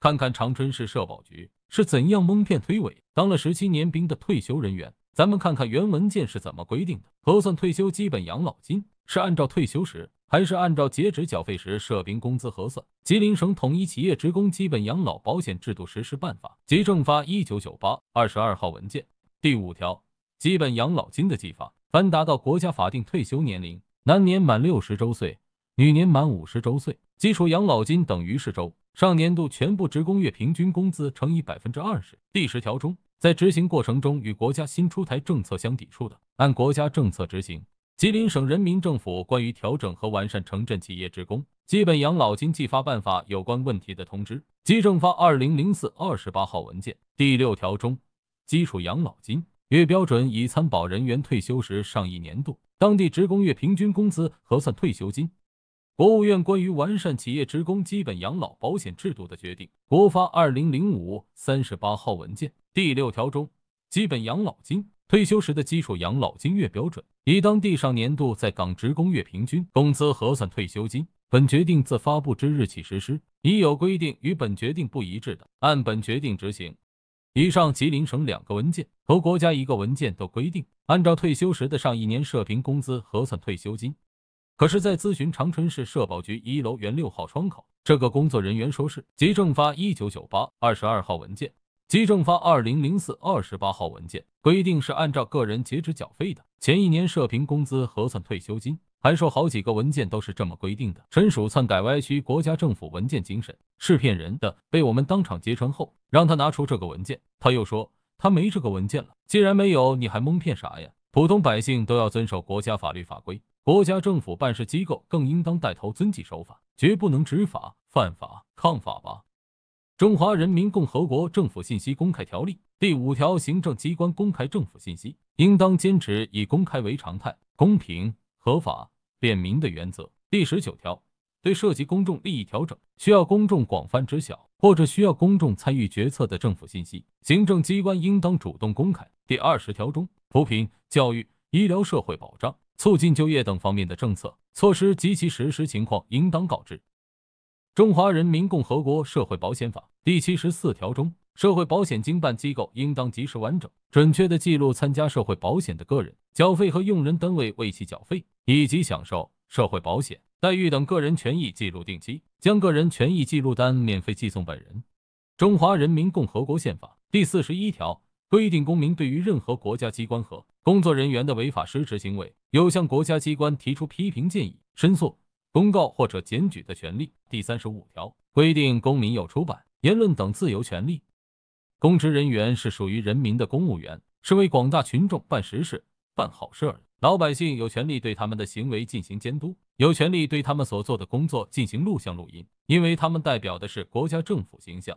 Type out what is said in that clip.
看看长春市社保局是怎样蒙骗推诿，当了十七年兵的退休人员。咱们看看原文件是怎么规定的：核算退休基本养老金是按照退休时，还是按照截止缴费时社兵工资核算？吉林省统一企业职工基本养老保险制度实施办法（即政发一九九八二十二号文件）第五条：基本养老金的计发，凡达到国家法定退休年龄，男年满六十周岁，女年满五十周岁，基础养老金等于是周。上年度全部职工月平均工资乘以百分之二十。第十条中，在执行过程中与国家新出台政策相抵触的，按国家政策执行。吉林省人民政府关于调整和完善城镇企业职工基本养老金计发办法有关问题的通知（吉政发〔二零零四〕二十八号文件）第六条中，基础养老金月标准以参保人员退休时上一年度当地职工月平均工资核算退休金。国务院关于完善企业职工基本养老保险制度的决定（国发〔2005〕38号）文件第六条中，基本养老金退休时的基础养老金月标准以当地上年度在岗职工月平均工资核算退休金。本决定自发布之日起实施，已有规定与本决定不一致的，按本决定执行。以上吉林省两个文件和国家一个文件都规定，按照退休时的上一年社平工资核算退休金。可是，在咨询长春市社保局一楼原六号窗口，这个工作人员说是《即政发一九九八二十二号文件》《即政发二零零四二十八号文件》规定是按照个人截止缴费的，前一年社平工资核算退休金，还说好几个文件都是这么规定的，纯属篡改歪曲国家政府文件精神，是骗人的。被我们当场揭穿后，让他拿出这个文件，他又说他没这个文件了。既然没有，你还蒙骗啥呀？普通百姓都要遵守国家法律法规。国家政府办事机构更应当带头遵纪守法，绝不能执法犯法、抗法吧。《中华人民共和国政府信息公开条例》第五条，行政机关公开政府信息，应当坚持以公开为常态、公平合法便民的原则。第十九条，对涉及公众利益调整、需要公众广泛知晓或者需要公众参与决策的政府信息，行政机关应当主动公开。第二十条中，扶贫、教育、医疗、社会保障。促进就业等方面的政策措施及其实施情况，应当告知。《中华人民共和国社会保险法》第七十四条中，社会保险经办机构应当及时、完整、准确的记录参加社会保险的个人缴费和用人单位为其缴费以及享受社会保险待遇等个人权益记录定期将个人权益记录单免费寄送本人。《中华人民共和国宪法》第四十一条规定，公民对于任何国家机关和工作人员的违法失职行为，有向国家机关提出批评建议、申诉、公告或者检举的权利。第三十五条规定，公民有出版、言论等自由权利。公职人员是属于人民的公务员，是为广大群众办实事、办好事儿。老百姓有权利对他们的行为进行监督，有权利对他们所做的工作进行录像录音，因为他们代表的是国家政府形象。